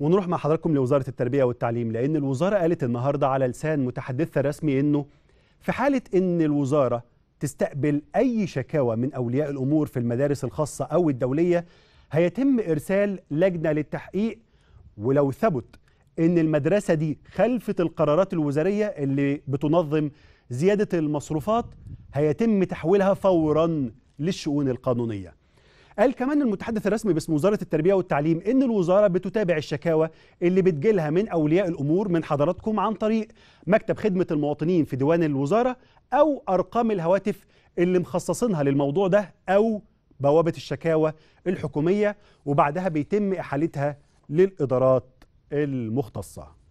ونروح مع حضراتكم لوزاره التربيه والتعليم لان الوزاره قالت النهارده على لسان متحدثها الرسمي انه في حاله ان الوزاره تستقبل اي شكاوى من اولياء الامور في المدارس الخاصه او الدوليه هيتم ارسال لجنه للتحقيق ولو ثبت ان المدرسه دي خلفت القرارات الوزاريه اللي بتنظم زياده المصروفات هيتم تحويلها فورا للشؤون القانونيه قال كمان المتحدث الرسمي باسم وزاره التربيه والتعليم ان الوزاره بتتابع الشكاوى اللي بتجيلها من اولياء الامور من حضراتكم عن طريق مكتب خدمه المواطنين في ديوان الوزاره او ارقام الهواتف اللي مخصصينها للموضوع ده او بوابه الشكاوى الحكوميه وبعدها بيتم احالتها للادارات المختصه